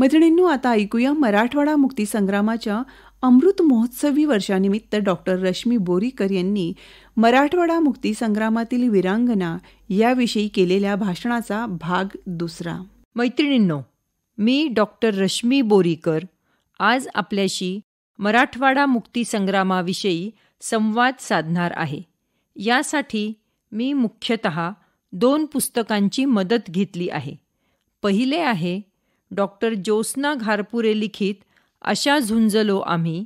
मैत्रिणींनो आता ऐकूया मराठवाडा मुक्तीसंग्रामाच्या अमृत महोत्सवी वर्षानिमित्त डॉक्टर रश्मी बोरीकर यांनी मराठवाडा मुक्तीसंग्रामातील वीरांगना याविषयी केलेल्या भाषणाचा भाग दुसरा मैत्रिणींनो मी डॉक्टर रश्मी बोरीकर आज आपल्याशी मराठवाडा मुक्तीसंग्रामाविषयी संवाद साधणार आहे यासाठी मी मुख्यत दोन पुस्तकांची मदत घेतली आहे पहिले आहे डॉक्टर ज्योत्स्ना घारपुरे लिखित अशा झुंजलो आम्ही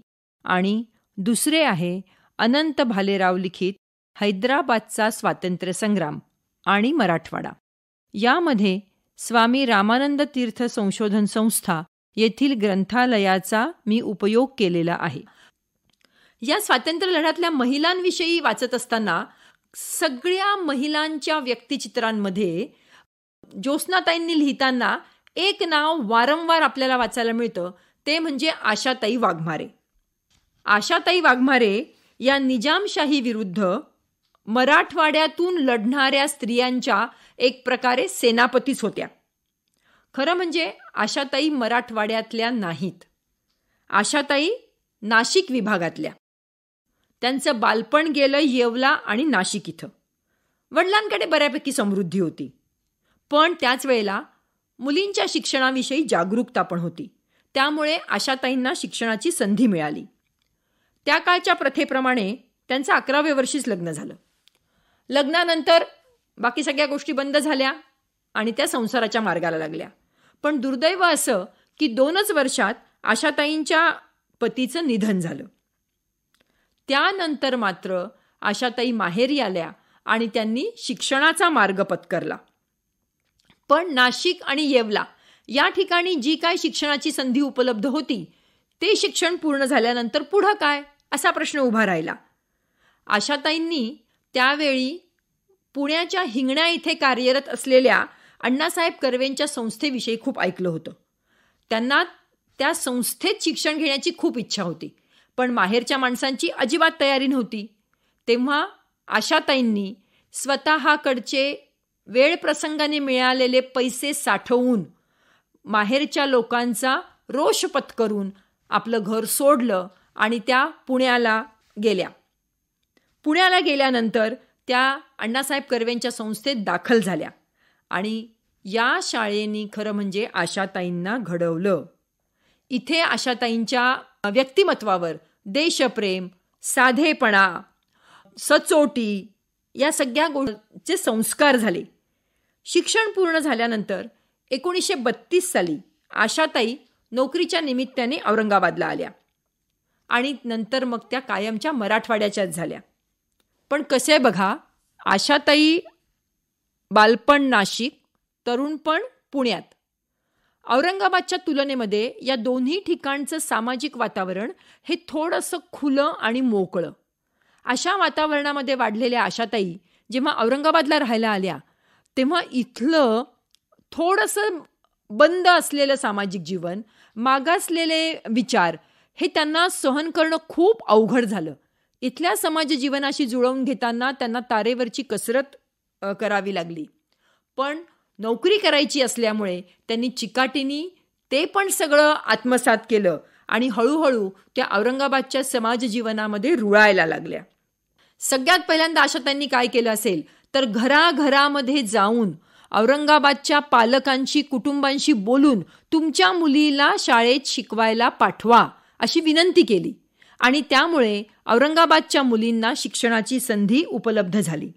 आणि दुसरे आहे अनंत भालेराव लिखित हैदराबादचा स्वातंत्र्यसंग्राम आणि मराठवाडा यामध्ये स्वामी रामानंद तीर्थ संशोधन संस्था येथील ग्रंथालयाचा मी उपयोग केलेला आहे या स्वातंत्र्य लढ्यातल्या महिलांविषयी वाचत असताना सगळ्या महिलांच्या व्यक्तिचित्रांमध्ये ज्योत्स्नाताईंनी लिहिताना एक नाव वारंवार आपल्याला वाचायला मिळतं ते म्हणजे आशाताई वाघमारे आशाताई वाघमारे या निजामशाही विरुद्ध मराठवाड्यातून लढणाऱ्या स्त्रियांच्या एक प्रकारे सेनापतीच होत्या खरं म्हणजे आशाताई मराठवाड्यातल्या नाहीत आशाताई नाशिक विभागातल्या त्यांचं बालपण गेलं येवला आणि नाशिक इथं वडिलांकडे बऱ्यापैकी समृद्धी होती पण त्याच वेळेला मुलींच्या शिक्षणाविषयी जागरूकता पण होती त्यामुळे आशाताईंना शिक्षणाची संधी मिळाली त्या काळच्या प्रथेप्रमाणे त्यांचं अकराव्या वर्षीच लग्न झालं लग्नानंतर बाकी सगळ्या गोष्टी बंद झाल्या आणि त्या संसाराच्या मार्गाला लागल्या पण दुर्दैव असं की दोनच वर्षात आशाताईंच्या पतीचं निधन झालं त्यानंतर मात्र आशाताई माहेरी आल्या आणि त्यांनी शिक्षणाचा मार्ग पत्करला पण नाशिक आणि येवला या ठिकाणी जी काय शिक्षणाची संधी उपलब्ध होती ते शिक्षण पूर्ण झाल्यानंतर पुढं काय असा प्रश्न उभा राहिला आशाताईंनी त्यावेळी पुण्याच्या हिंगण्या इथे कार्यरत असलेल्या अण्णासाहेब कर्वेंच्या संस्थेविषयी खूप ऐकलं होतं त्यांना त्या संस्थेत शिक्षण घेण्याची खूप इच्छा होती पण माहेरच्या माणसांची अजिबात तयारी नव्हती तेव्हा आशाताईंनी स्वतःकडचे वेळ प्रसंगाने मिळालेले पैसे साठवून माहेरच्या लोकांचा रोष पत्करून आपलं घर सोडलं आणि त्या पुण्याला गेल्या पुण्याला गेल्यानंतर त्या अण्णासाहेब कर्वेंच्या संस्थेत दाखल झाल्या आणि या शाळेनी खरं म्हणजे आशाताईंना घडवलं इथे आशाताईंच्या व्यक्तिमत्वावर देशप्रेम साधेपणा सचोटी या सगळ्या गोष्टीचे संस्कार झाले शिक्षण पूर्ण झाल्यानंतर एकोणीसशे बत्तीस साली आशाताई नोकरीच्या निमित्ताने औरंगाबादला आल्या आणि नंतर मग त्या कायमच्या मराठवाड्याच्याच झाल्या पण कसे बघा आशाताई बालपण नाशिक तरुणपण पुण्यात औरंगाबादच्या तुलनेमध्ये या दोन्ही ठिकाणचं सामाजिक वातावरण हे थोडंसं खुलं आणि मोकळं अशा वातावरणामध्ये वाढलेल्या आशाताई जेव्हा औरंगाबादला राहायला आल्या तेव्हा इथलं थोडंसं बंद असलेलं सामाजिक जीवन मागासलेले विचार हे त्यांना सहन करणं खूप अवघड झालं इथल्या समाज जीवनाशी जुळवून घेताना त्यांना तारेवरची कसरत करावी लागली पण नोकरी करायची असल्यामुळे त्यांनी चिकाटीनी ते पण सगळं आत्मसात केलं आणि हळूहळू त्या औरंगाबादच्या समाज जीवनामध्ये रुळायला लागल्या सगळ्यात पहिल्यांदा अशा त्यांनी काय केलं असेल तर घराघरामध्ये जाऊन औरंगाबादच्या पालकांशी कुटुंबांशी बोलून तुमच्या मुलीला शाळेत शिकवायला पाठवा अशी विनंती केली आणि त्यामुळे औरंगाबादच्या मुलींना शिक्षणाची संधी उपलब्ध झाली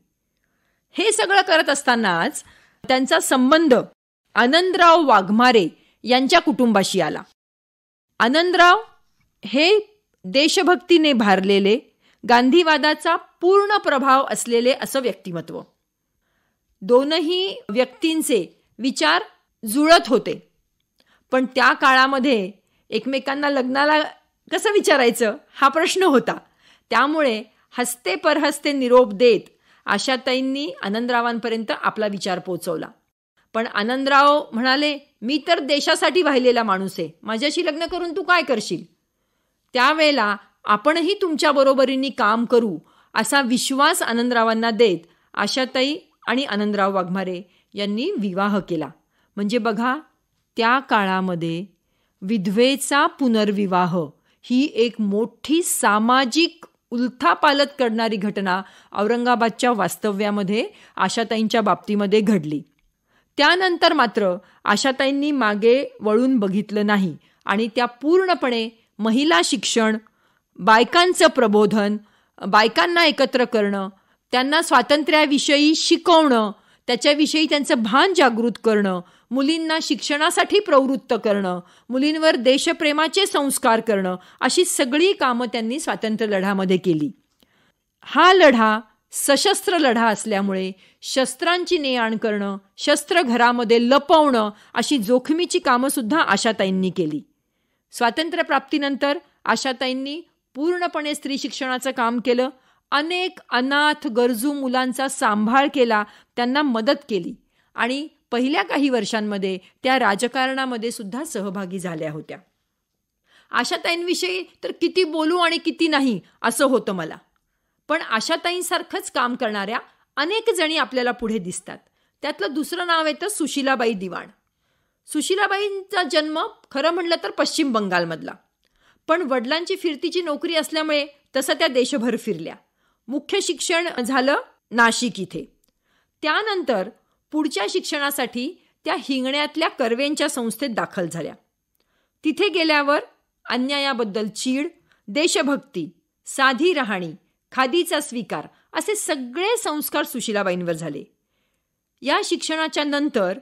हे सगळं करत असतानाच त्यांचा संबंध आनंदराव वाघमारे यांच्या कुटुंबाशी आला आनंदराव हे देशभक्तीने भारलेले गांधीवादाचा पूर्ण प्रभाव असलेले असं व्यक्तिमत्व दोनही व्यक्तींचे विचार जुळत होते पण त्या काळामध्ये एकमेकांना लग्नाला कसं विचारायचं हा प्रश्न होता त्यामुळे हस्ते परहस्ते निरोप देत आशाताईंनी आनंदरावांपर्यंत आपला विचार पोचवला पण आनंदराव म्हणाले मी तर देशासाठी वाहिलेला माणूस आहे माझ्याशी लग्न करून तू काय करशील त्यावेळेला आपणही तुमच्या बरोबरीने काम करू असा विश्वास आनंदरावांना देत आशाताई आणि आनंदराव वाघमारे यांनी विवाह केला म्हणजे बघा त्या काळामध्ये विधवेचा पुनर्विवाह ही एक मोठी सामाजिक उलथापालत करणारी घटना औरंगाबादच्या वास्तव्यामध्ये आशाताईंच्या बाबतीमध्ये घडली त्यानंतर मात्र आशाताईंनी मागे वळून बघितलं नाही आणि त्या पूर्णपणे महिला शिक्षण बायकांचं प्रबोधन बायकांना एकत्र करणं त्यांना स्वातंत्र्याविषयी शिकवणं त्याच्याविषयी त्यांचं भान जागृत करणं मुलींना शिक्षणासाठी प्रवृत्त करणं मुलींवर देशप्रेमाचे संस्कार करणं अशी सगळी कामं त्यांनी स्वातंत्र्य लढ्यामध्ये केली हा लढा सशस्त्र लढा असल्यामुळे शस्त्रांची ने आण करणं शस्त्र घरामध्ये लपवणं अशी जोखमीची कामंसुद्धा आशाताईंनी केली स्वातंत्र्यप्राप्तीनंतर आशाताईंनी पूर्णपणे स्त्री शिक्षणाचं काम केलं अनेक अनाथ गरजू मुलांचा सांभाळ केला त्यांना मदत केली आणि पहिल्या काही वर्षांमध्ये त्या राजकारणामध्ये सुद्धा सहभागी झाल्या होत्या आशाताईंविषयी तर किती बोलू आणि किती नाही असं होतं मला पण आशाताईंसारखंच काम करणाऱ्या अनेक जणी आपल्याला पुढे दिसतात त्यातलं दुसरं नाव येतं सुशिलाबाई दिवाण सुशिलाबाईंचा जन्म खरं म्हणलं तर पश्चिम बंगालमधला पण वडिलांची फिरतीची नोकरी असल्यामुळे तसं त्या देशभर फिरल्या मुख्य शिक्षण झालं नाशिक इथे त्यानंतर पुढच्या शिक्षणासाठी त्या हिंगण्यातल्या कर्वेंच्या संस्थेत दाखल झाल्या तिथे गेल्यावर अन्यायाबद्दल चीड देशभक्ती साधी राहणी खादीचा स्वीकार असे सगळे संस्कार सुशिलाबाईंवर झाले या शिक्षणाच्या नंतर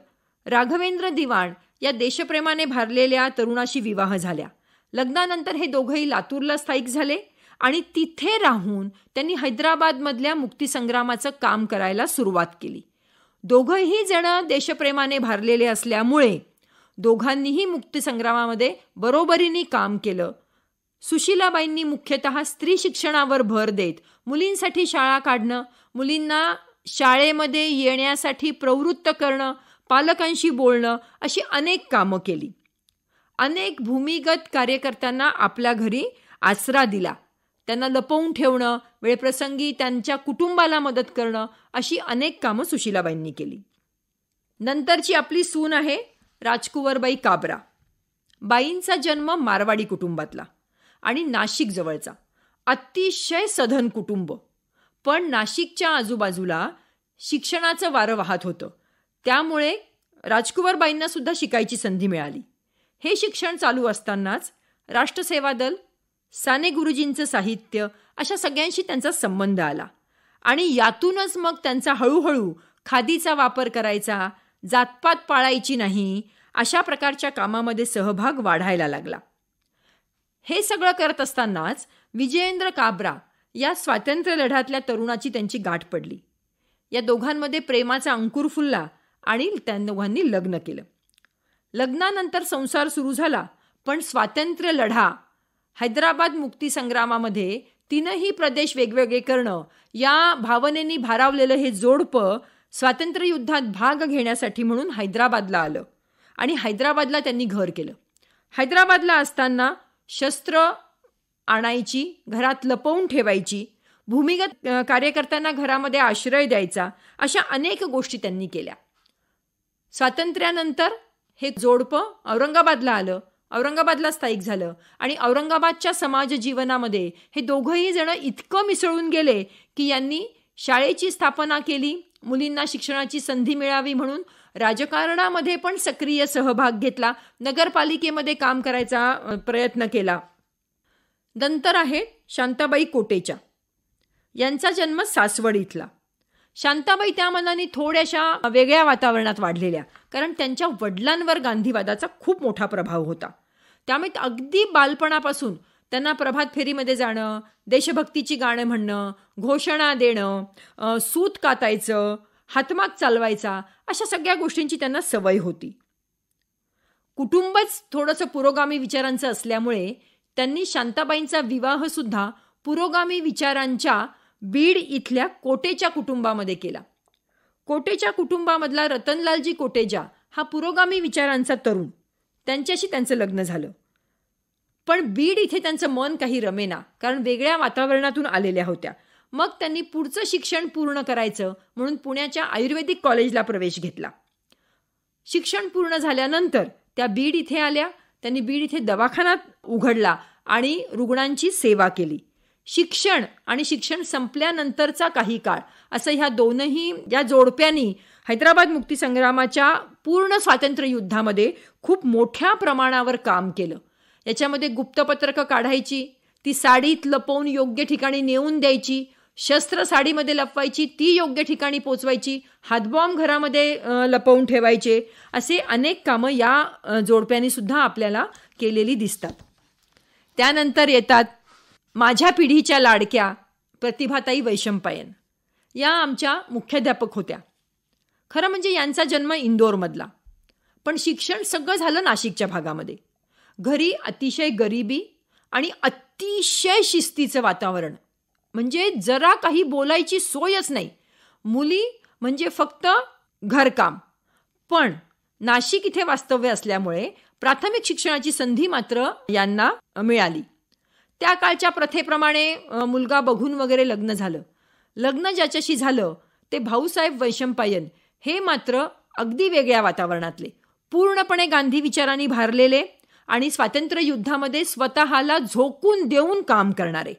राघवेंद्र दिवाण या देशप्रेमाने भारलेल्या तरुणाशी विवाह झाल्या लग्नानंतर हे दोघंही लातूरला स्थायिक झाले आणि तिथे राहून त्यांनी हैदराबादमधल्या मुक्तीसंग्रामाचं काम करायला सुरुवात केली दोघंही जण देशप्रेमाने भारलेले असल्यामुळे दोघांनीही मुक्तीसंग्रामामध्ये बरोबरीने काम केलं सुशीलाबाईंनी मुख्यतः स्त्री शिक्षणावर भर देत मुलींसाठी शाळा काढणं मुलींना शाळेमध्ये येण्यासाठी प्रवृत्त करणं पालकांशी बोलणं अशी अनेक कामं केली अनेक भूमिगत कार्यकर्त्यांना आपल्या घरी आसरा दिला त्यांना लपवून ठेवणं वेळप्रसंगी त्यांच्या कुटुंबाला मदत करणं अशी अनेक कामं सुशिलाबाईंनी केली नंतरची आपली सून आहे राजकुवरबाई काबरा बाईंचा जन्म मारवाडी कुटुंबातला आणि नाशिक जवळचा अतिशय सधन कुटुंब पण नाशिकच्या आजूबाजूला शिक्षणाचं वारं वाहत होतं त्यामुळे राजकुवरबाईंना सुद्धा शिकायची संधी मिळाली हे शिक्षण चालू असतानाच राष्ट्रसेवा दल साने गुरुजींचं साहित्य अशा सगळ्यांशी त्यांचा संबंध आला आणि यातूनच मग त्यांचा हळूहळू खादीचा वापर करायचा जातपात पाळायची नाही अशा प्रकारच्या कामामध्ये सहभाग वाढायला लागला हे सगळं करत असतानाच विजयेंद्र काब्रा या स्वातंत्र्य लढ्यातल्या तरुणाची त्यांची गाठ पडली या दोघांमध्ये प्रेमाचा अंकुर फुलला आणि त्या दोघांनी लग्न केलं लग्नानंतर संसार सुरू झाला पण स्वातंत्र्य लढा हैदराबाद मुक्तीसंग्रामामध्ये तीनही प्रदेश वेगवेगळे करणं या भावनेनी भारावलेलं हे जोडपं स्वातंत्र्ययुद्धात भाग घेण्यासाठी म्हणून हैदराबादला आलं आणि हैदराबादला त्यांनी घर केलं हैदराबादला असताना शस्त्र आणायची घरात लपवून ठेवायची भूमिगत कार्यकर्त्यांना घरामध्ये आश्रय द्यायचा अशा अनेक गोष्टी त्यांनी केल्या स्वातंत्र्यानंतर हे जोडपं औरंगाबादला आलं औरंगाबादला स्थायिक झालं आणि औरंगाबादच्या समाज जीवनामध्ये हे दोघंही जण इतकं मिसळून गेले की यांनी शाळेची स्थापना केली मुलींना शिक्षणाची संधी मिळावी म्हणून राजकारणामध्ये पण सक्रिय सहभाग घेतला नगरपालिकेमध्ये काम करायचा प्रयत्न केला नंतर आहे शांताबाई कोटेच्या यांचा जन्म सासवड इथला शांताबाई त्या मनाने थोड्याशा वेगळ्या वातावरणात वाढलेल्या कारण त्यांच्या वडिलांवर गांधीवादाचा खूप मोठा प्रभाव होता त्यामुळे अगदी बालपणापासून त्यांना प्रभात फेरीमध्ये जाणं देशभक्तीची गाणं म्हणणं घोषणा देणं सूत कातायचं हातमाग चालवायचा अशा सगळ्या गोष्टींची त्यांना सवय होती कुटुंबच थोडंसं पुरोगामी विचारांचं असल्यामुळे त्यांनी शांताबाईंचा विवाहसुद्धा पुरोगामी विचारांच्या बीड इथल्या कोटेच्या कुटुंबामध्ये केला कोटेच्या कुटुंबामधला रतनलालजी कोटेजा हा पुरोगामी विचारांचा तरुण त्यांच्याशी त्यांचं लग्न झालं पण बीड इथे त्यांचं मन काही रमेना कारण वेगळ्या वातावरणातून आलेल्या होत्या मग त्यांनी पुढचं शिक्षण पूर्ण करायचं म्हणून पुण्याच्या आयुर्वेदिक कॉलेजला प्रवेश घेतला शिक्षण पूर्ण झाल्यानंतर त्या बीड इथे आल्या त्यांनी बीड इथे दवाखाना उघडला आणि रुग्णांची सेवा केली शिक्षण आणि शिक्षण संपल्यानंतरचा काही काळ असं ह्या दोनही या जोडप्यांनी हैदराबाद मुक्तीसंग्रामाच्या पूर्ण स्वातंत्र्य युद्धामध्ये खूप मोठ्या प्रमाणावर काम केलं याच्यामध्ये गुप्तपत्रकं काढायची ती साडीत लपवून योग्य ठिकाणी नेऊन द्यायची शस्त्र साडीमध्ये लपवायची ती योग्य ठिकाणी पोचवायची हातबॉम्ब घरामध्ये लपवून ठेवायचे असे अनेक कामं या जोडप्यांनी सुद्धा आपल्याला केलेली दिसतात त्यानंतर येतात माझ्या पिढीच्या लाडक्या प्रतिभाताई वैशंपायन या आमच्या मुख्याध्यापक होत्या खरं म्हणजे यांचा जन्म इंदोरमधला पण शिक्षण सगळं झालं नाशिकच्या भागामध्ये घरी अतिशय गरिबी आणि अतिशय शिस्तीचं वातावरण म्हणजे जरा काही बोलायची सोयच नाही मुली म्हणजे फक्त घरकाम पण नाशिक इथे वास्तव्य असल्यामुळे प्राथमिक शिक्षणाची संधी मात्र यांना मिळाली त्या काळच्या प्रथेप्रमाणे मुलगा बघून वगैरे लग्न झालं लग्न ज्याच्याशी झालं ते भाऊसाहेब वैशंपायन हे मात्र अगदी वेगळ्या वातावरणातले पूर्णपणे गांधी विचारांनी भारलेले आणि युद्धामध्ये स्वतःला झोकून देऊन काम करणारे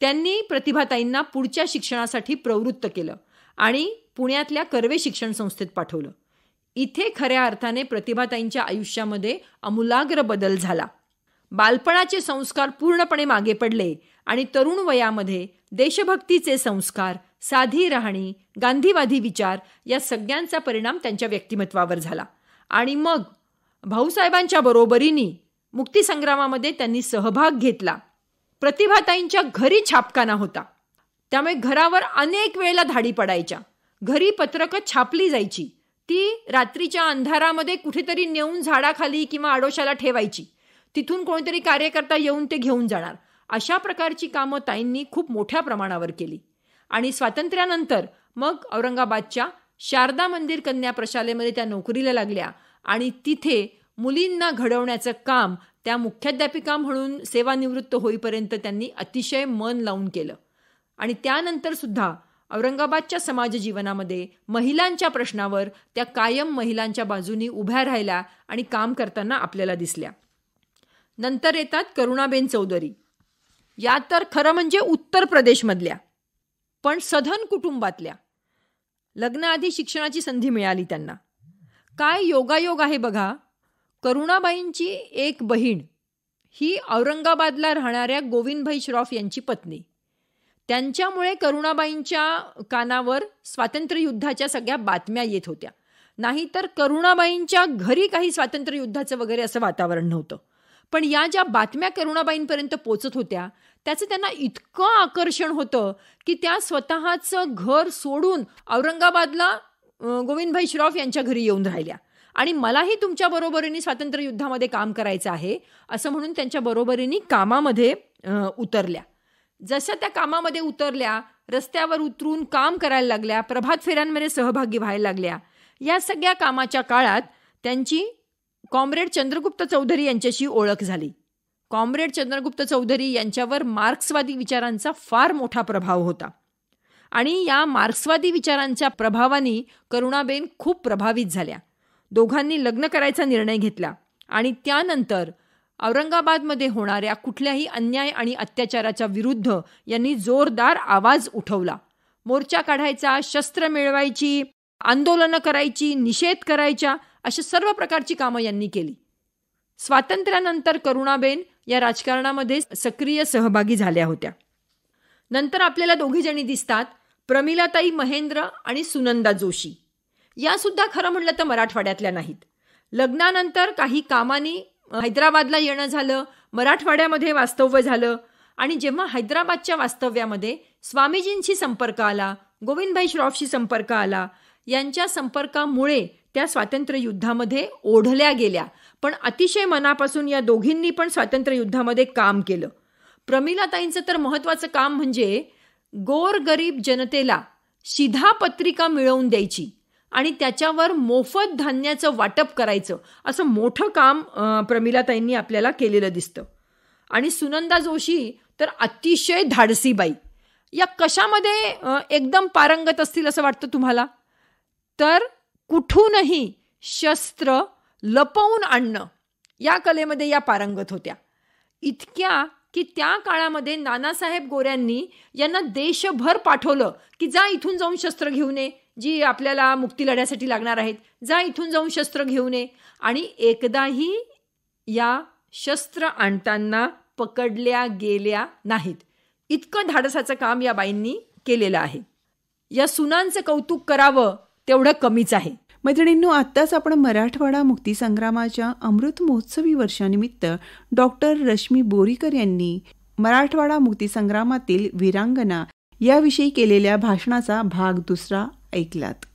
त्यांनी प्रतिभाताईंना पुढच्या शिक्षणासाठी प्रवृत्त केलं आणि पुण्यातल्या कर्वे शिक्षण संस्थेत पाठवलं इथे खऱ्या अर्थाने प्रतिभाताईंच्या आयुष्यामध्ये अमूलाग्र बदल झाला बालपणाचे संस्कार पूर्णपणे मागे पडले आणि तरुण वयामध्ये देशभक्तीचे संस्कार साधी राहणी गांधीवादी विचार या सगळ्यांचा परिणाम त्यांच्या व्यक्तिमत्वावर झाला आणि मग भाऊसाहेबांच्या बरोबरीने मुक्तीसंग्रामामध्ये त्यांनी सहभाग घेतला प्रतिभाताईंच्या घरी छापखाना होता त्यामुळे घरावर अनेक वेळेला धाडी पडायच्या घरी पत्रकं छापली जायची ती रात्रीच्या अंधारामध्ये कुठेतरी नेऊन झाडाखाली किंवा आडोशाला ठेवायची तिथून कोणीतरी कार्यकर्ता येऊन ते घेऊन जाणार अशा प्रकारची कामं ताईंनी खूप मोठ्या प्रमाणावर केली आणि स्वातंत्र्यानंतर मग औरंगाबादच्या शारदा मंदिर कन्या प्रशालेमध्ये त्या नोकरीला लागल्या आणि तिथे मुलींना घडवण्याचं काम त्या मुख्याध्यापिका म्हणून सेवानिवृत्त होईपर्यंत त्यांनी अतिशय मन लावून केलं आणि त्यानंतर सुद्धा औरंगाबादच्या समाज जीवनामध्ये महिलांच्या प्रश्नावर त्या कायम महिलांच्या बाजूनी उभ्या राहिल्या आणि काम करताना आपल्याला दिसल्या नंतर येतात करुणाबेन चौधरी या तर खरं म्हणजे उत्तर प्रदेशमधल्या पण सधन कुटुंबातल्या लग्नाआधी शिक्षणाची संधी मिळाली त्यांना काय योगायोग आहे बघा करुणाबाईंची एक बहीण ही औरंगाबादला राहणाऱ्या गोविंदभाई श्रॉफ यांची पत्नी त्यांच्यामुळे करुणाबाईंच्या कानावर स्वातंत्र्ययुद्धाच्या सगळ्या बातम्या येत होत्या नाहीतर करुणाबाईंच्या घरी काही स्वातंत्र्ययुद्धाचं वगैरे असं वातावरण नव्हतं पण या ज्या बातम्या करुणाबाईंपर्यंत पोचत होत्या त्याचं त्यांना इतकं आकर्षण होतं की त्या स्वतःचं घर सोडून औरंगाबादला गोविंदभाई श्रॉफ यांच्या घरी येऊन राहिल्या आणि मलाही तुमच्या बरोबरीने स्वातंत्र्य युद्धामध्ये काम करायचं आहे असं म्हणून त्यांच्या बरोबरीने कामामध्ये उतरल्या जसं त्या कामामध्ये उतरल्या रस्त्यावर उतरून काम करायला लागल्या प्रभात फेऱ्यांमध्ये सहभागी व्हायला लागल्या या सगळ्या कामाच्या काळात त्यांची कॉम्रेड चंद्रगुप्त चौधरी यांच्याशी ओळख झाली कॉम्रेड चंद्रगुप्त चौधरी यांच्यावर मार्क्सवादी विचारांचा फार मोठा प्रभाव होता आणि या मार्क्सवादी विचारांच्या प्रभावाने करुणाबेन खूप प्रभावित झाल्या दोघांनी लग्न करायचा निर्णय घेतला आणि त्यानंतर औरंगाबादमध्ये होणाऱ्या कुठल्याही अन्याय आणि अत्याचाराच्या विरुद्ध यांनी जोरदार आवाज उठवला मोर्चा काढायचा शस्त्र मिळवायची आंदोलनं करायची निषेध करायच्या अशा सर्व प्रकारची कामं यांनी केली स्वातंत्र्यानंतर करुणाबेन या राजकारणामध्ये सक्रिय सहभागी झाल्या होत्या नंतर आपल्याला दोघीजणी दिसतात प्रमिलाताई महेंद्र आणि सुनंदा जोशी या सुद्धा खरं म्हणलं तर मराठवाड्यातल्या नाहीत लग्नानंतर काही कामांनी हैदराबादला येणं झालं मराठवाड्यामध्ये वास्तव्य झालं आणि जेव्हा हैदराबादच्या वास्तव्यामध्ये स्वामीजींशी संपर्क आला गोविंदभाई श्रॉफशी संपर्क आला यांच्या संपर्कामुळे त्या स्वातंत्र्य युद्धामध्ये ओढल्या गेल्या पण अतिशय मनापासून या दोघींनी पण स्वातंत्र्य युद्धामध्ये काम केलं प्रमिलाताईंचं तर महत्त्वाचं काम म्हणजे गोरगरीब जनतेला शिधा पत्रिका मिळवून द्यायची आणि त्याच्यावर मोफत धान्याचं वाटप करायचं असं मोठं काम प्रमिलाताईंनी आपल्याला केलेलं दिसतं आणि सुनंदा जोशी तर अतिशय धाडसी बाई या कशामध्ये एकदम पारंगत असतील असं वाटतं तुम्हाला तर कुठूनही शस्त्र लपवून आणणं या कलेमध्ये या पारंगत होत्या इतक्या की त्या काळामध्ये नानासाहेब गोऱ्यांनी यांना देशभर पाठवलं की जा इथून जाऊन शस्त्र घेऊन ये जी आपल्याला मुक्ती लढ्यासाठी लागणार आहेत जा इथून जाऊन शस्त्र घेऊन ये आणि एकदाही या शस्त्र आणताना पकडल्या गेल्या नाहीत इतकं धाडसाचं काम या बाईंनी केलेलं आहे या सुनांचं कौतुक करावं तेवढं कमीच आहे मैत्रिणींनो आत्ताच आपण मराठवाडा मुक्तीसंग्रामाच्या अमृत महोत्सवी वर्षानिमित्त डॉक्टर रश्मी बोरीकर यांनी मराठवाडा मुक्तीसंग्रामातील वीरांगना याविषयी केलेल्या भाषणाचा भाग दुसरा ऐकलात